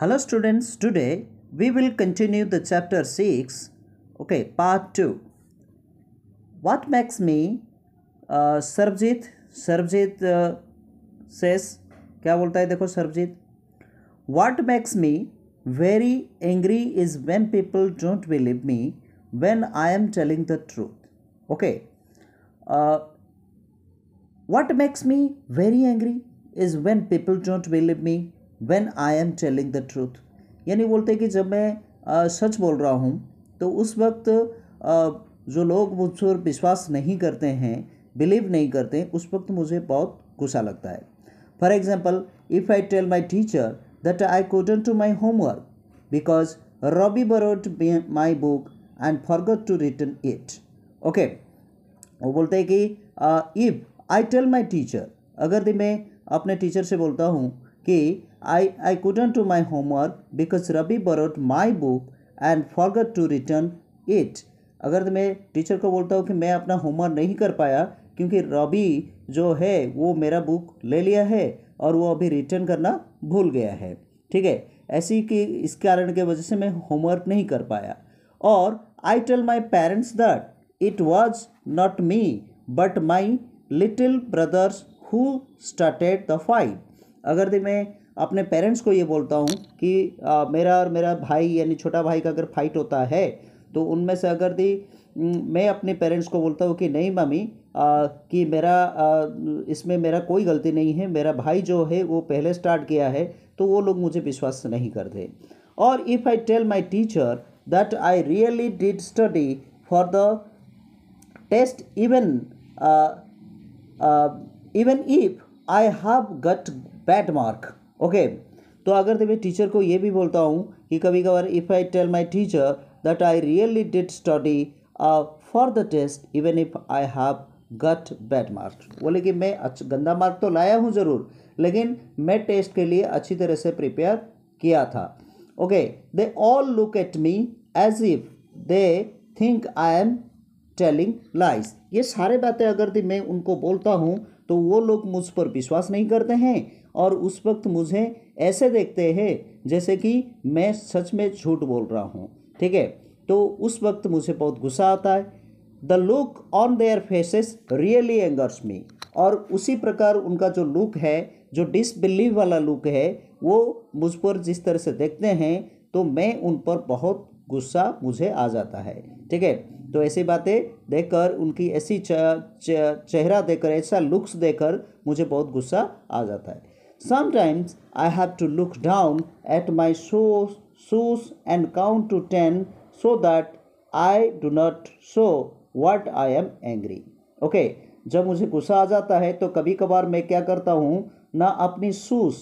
Hello students, today we will continue the chapter 6, okay, part 2. What makes me uh, Sarvjit, Sarvjit uh, says, hai?" Dekho, Sarvjit. What makes me very angry is when people don't believe me when I am telling the truth. Okay. Okay uh, what makes me very angry is when people don't believe me when I am telling the truth यानी बोलते हैं कि जब मैं आ, सच बोल रहा हूँ तो उस वक्त आ, जो लोग मुझ पर विश्वास नहीं करते हैं बिलीव नहीं करते उस वक्त मुझे बहुत गुस्सा लगता है for example if I tell my teacher that I couldn't do my homework because Robbie borrowed my book and forgot to return it okay वो बोलते हैं कि if I tell my teacher अगर मैं अपने टीचर से बोलता हूँ कि I, I couldn't do my homework because Ravi borrowed my book and forgot to return it. अगर तो मैं टीचर को बोलता हूँ कि मैं अपना होमवर्क नहीं कर पाया क्योंकि रवि जो है वो मेरा बुक ले लिया है और वो अभी रिटर्न करना भूल गया है ठीक है ऐसी कि इस कारण के वजह से मैं होमवर्क नहीं कर पाया और I tell my parents that it was not me but my little brothers who started the fight अगर तो मैं अपने पेरेंट्स को ये बोलता हूँ कि आ, मेरा और मेरा भाई यानी छोटा भाई का अगर फाइट होता है तो उनमें से अगर दी मैं अपने पेरेंट्स को बोलता हूँ कि नहीं मम्मी कि मेरा आ, इसमें मेरा कोई गलती नहीं है मेरा भाई जो है वो पहले स्टार्ट किया है तो वो लोग मुझे विश्वास नहीं करते और if I tell my teacher that I really did study for the test even even if I have got bad mark okay तो अगर तो मैं टीचर को ये भी बोलता हूँ कि कभी कभार if I tell my teacher that I really did study for the test even if I have got bad marks बोले कि मैं अच्छा गंदा मार्क तो लाया हूँ ज़रूर लेकिन मैं टेस्ट के लिए अच्छी तरह से प्रिपेयर किया था okay they all look at me as if they think I am telling lies ये सारे बातें अगर तो मैं उनको बोलता हूँ तो वो लोग मुझ पर विश्वास नहीं करते हैं और उस वक्त मुझे ऐसे देखते हैं जैसे कि मैं सच में झूठ बोल रहा हूँ ठीक है तो उस वक्त मुझे बहुत गुस्सा आता है the look on their faces really angers me और उसी प्रकार उनका जो लुक है जो डिसबिलीव वाला लुक है वो मुझ पर जिस तरह से देखते हैं तो मैं उन पर बहुत गुस्सा मुझे आ जाता है ठीक है तो ऐसी बातें देखकर उनकी ऐसी चेहरा देखकर ऐसा लुक्स देखकर मुझे बहुत गुस्सा आ जाता है sometimes I have to look down at my shoes shoes and count to ten so that I do not show what I am angry okay जब मुझे गुस्सा आ जाता है तो कभी कभार मैं क्या करता हूँ ना अपनी शूज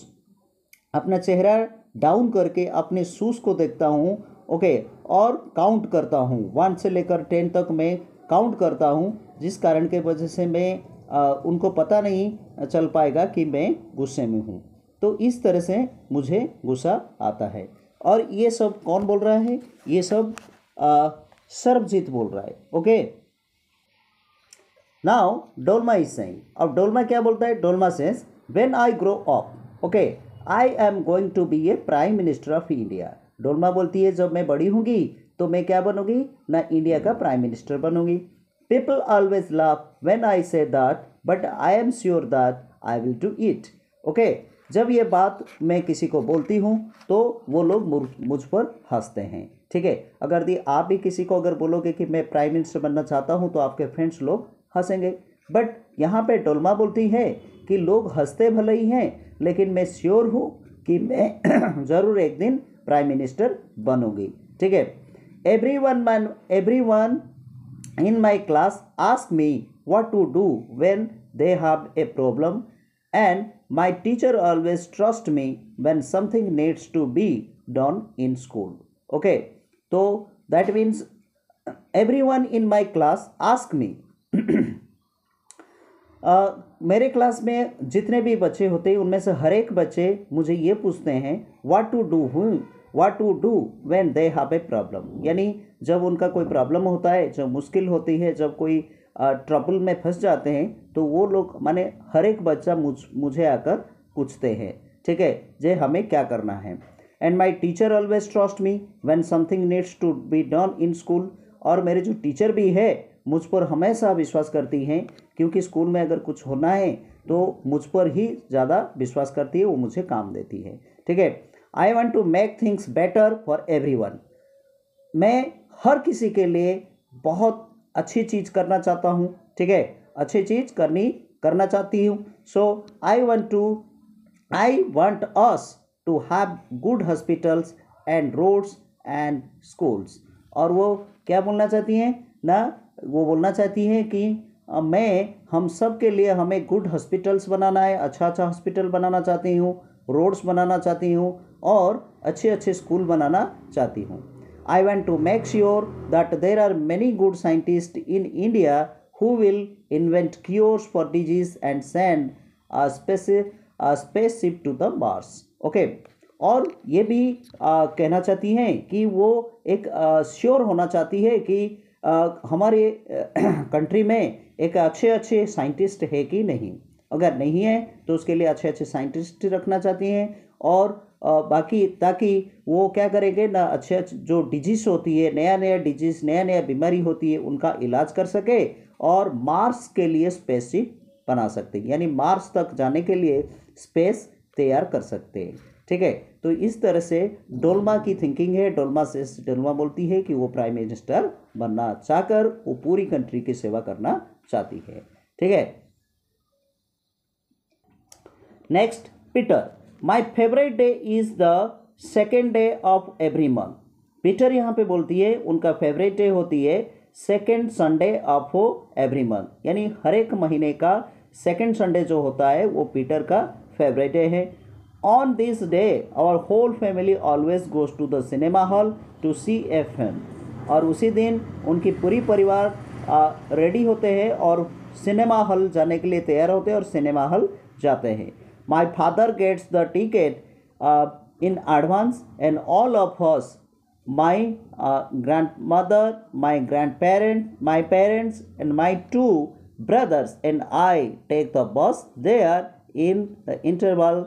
अपना चेहरा डाउन करके अपने शूज़ को देखता हूँ ओके और काउंट करता हूँ वन से लेकर टेन तक मैं काउंट करता हूँ जिस कारण के वजह से मैं आ, उनको पता नहीं चल पाएगा कि मैं गुस्से में हूँ तो इस तरह से मुझे गुस्सा आता है और ये सब कौन बोल रहा है ये सब सर्वजीत बोल रहा है okay now Dolma is saying अब डोलमा क्या बोलता है डोलमा सेंस when I grow up okay I am going to be a prime minister of India Dolma बोलती है जब मैं बड़ी होंगी तो मैं क्या बनूंगी ना इंडिया का प्राइम hmm. मिनिस्टर बनूंगी people always laugh when I say that but I am sure that I will do it okay जब ये बात मैं किसी को बोलती हूँ तो वो लोग मुझ पर हंसते हैं ठीक है अगर दी आप भी किसी को अगर बोलोगे कि मैं प्राइम मिनिस्टर बनना चाहता हूँ तो आपके फ्रेंड्स लोग हंसेंगे बट यहाँ पे डोलमा बोलती है कि लोग हंसते भले ही हैं लेकिन मैं श्योर हूँ कि मैं ज़रूर एक दिन प्राइम मिनिस्टर बनोगी ठीक है everyone man everyone in my class ask me what to do when they have a problem and my teacher always trust me when something needs to be done in school okay तो that means everyone in my class ask me मेरे class में जितने भी बच्चे होते हैं उनमें से हर एक बच्चे मुझे ये पूछते हैं वाट टू डू हुई what to do when they have a problem यानी जब उनका कोई प्रॉब्लम होता है जब मुश्किल होती है जब कोई ट्रबल में फंस जाते हैं तो वो लोग माने हर एक बच्चा मुझ मुझे आकर पूछते हैं ठीक है जे हमें क्या करना है and my teacher always trust me when something needs to be done in school और मेरे जो टीचर भी है मुझ पर हमेशा विश्वास करती हैं क्योंकि स्कूल में अगर कुछ होना है तो मुझ पर ही ज़्यादा विश्वास करती है वो मुझे काम देती है ठीक है I want to make things better for everyone मैं हर किसी के लिए बहुत अच्छी चीज़ करना चाहता हूँ ठीक है अच्छी चीज़ करनी करना चाहती हूँ so I want to I want us to have good hospitals and roads and schools और वो क्या बोलना चाहती हैं ना वो बोलना चाहती हैं कि मैं हम सब के लिए हमें गुड हॉस्पिटल्स बनाना है अच्छा अच्छा हॉस्पिटल बनाना चाहती हूँ रोड्स बनाना चाहती हूँ और अच्छे अच्छे स्कूल बनाना चाहती हूँ I want to make sure that there are many good scientist in India who will invent cures for disease and send space ship to the Mars okay और ये भी आ, कहना चाहती हैं कि वो एक श्योर होना चाहती है कि आ, हमारे कंट्री में एक अच्छे अच्छे साइंटिस्ट है कि नहीं अगर नहीं है तो उसके लिए अच्छे अच्छे साइंटिस्ट रखना चाहती हैं और बाकी ताकि वो क्या करेंगे ना अच्छे जो डिजीज होती है नया नया डिजीज नया नया बीमारी होती है उनका इलाज कर सके और मार्स के लिए स्पेसशिप बना सकते हैं यानी मार्स तक जाने के लिए स्पेस तैयार कर सकते हैं ठीक है तो इस तरह से डोलमा की थिंकिंग है डोलमा से डोलमा बोलती है कि वो प्राइम मिनिस्टर बनना चाहकर वो पूरी कंट्री की सेवा करना चाहती है ठीक है next Peter my favourite day is the second day of every month Peter यहाँ पे बोलती है उनका फेवरेट डे होती है second Sunday of every month यानी हर एक महीने का सेकेंड संडे जो होता है वो पीटर का फेवरेट डे है on this day our whole family always goes to the cinema hall to see a film और उसी दिन उनकी पूरी परिवार रेडी होते हैं और सिनेमा हॉल जाने के लिए तैयार होते हैं और सिनेमा हॉल जाते हैं My father gets the ticket uh, in advance, and all of us my uh, grandmother, my grandparents, my parents, and my two brothers and I take the bus there in the interval.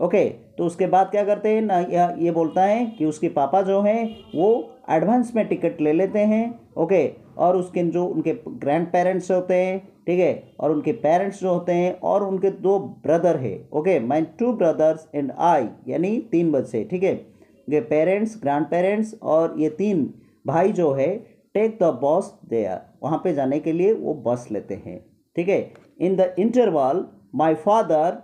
Okay okay, तो उसके बाद क्या करते हैं ना या ये बोलता है कि उसके पापा जो हैं वो एडवांस में टिकट ले लेते हैं ओके okay, और उसके जो उनके ग्रैंड पेरेंट्स होते हैं ठीक है और उनके पेरेंट्स जो होते हैं और उनके दो ब्रदर है okay mine two brothers and I यानी तीन बच्चे ठीक है उनके पेरेंट्स ग्रैंड पेरेंट्स और ये तीन भाई जो है टेक द बस देयर वहाँ पे जाने के लिए वो बस लेते हैं ठीक है in the interval my father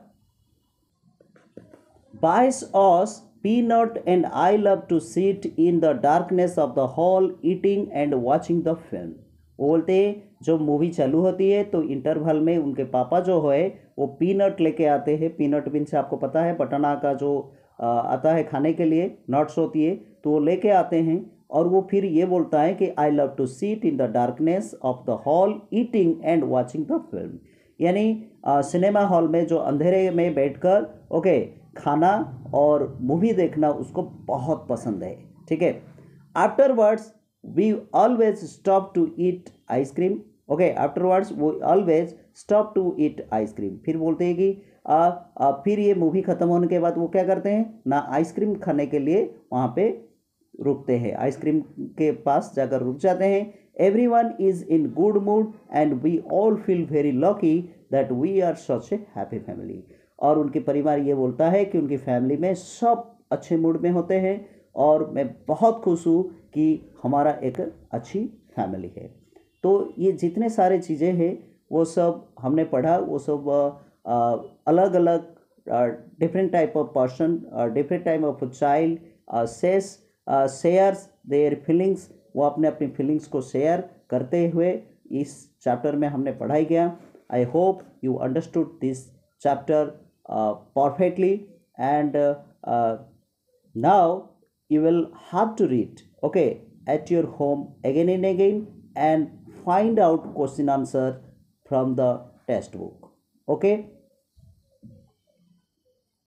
buys us peanut and I love to sit in the darkness of the hall eating and watching the film वो बोलते जब मूवी चालू होती है तो इंटरवल में उनके पापा जो है वो पीनट लेके आते हैं पीनट बिन से आपको पता है पटना का जो आता है खाने के लिए नट्स होती है तो वो लेके आते हैं और वो फिर ये बोलता है कि I love to sit in the darkness of the hall eating and watching the film यानी सिनेमा हॉल में जो अंधेरे में बैठकर ओके खाना और मूवी देखना उसको बहुत पसंद है ठीक है afterwards we always stop to eat ice cream afterwards वो always stop to eat ice cream फिर बोलते हैं कि आ, आ, फिर ये मूवी ख़त्म होने के बाद वो क्या करते हैं ना आइसक्रीम खाने के लिए वहाँ पे रुकते हैं आइसक्रीम के पास जाकर रुक जाते हैं everyone is in good mood and we all feel very lucky that we are such a happy family और उनके परिवार ये बोलता है कि उनकी फैमिली में सब अच्छे मूड में होते हैं और मैं बहुत खुश हूँ कि हमारा एक अच्छी फैमिली है तो ये जितने सारे चीज़ें हैं वो सब हमने पढ़ा वो सब अलग अलग different type of person different type of child says share their feelings वो अपने अपनी फीलिंग्स को शेयर करते हुए इस चैप्टर में हमने पढ़ाई गया I hope you understood this chapter perfectly and now you will have to read okay at your home again and again and find out question answer from the test book okay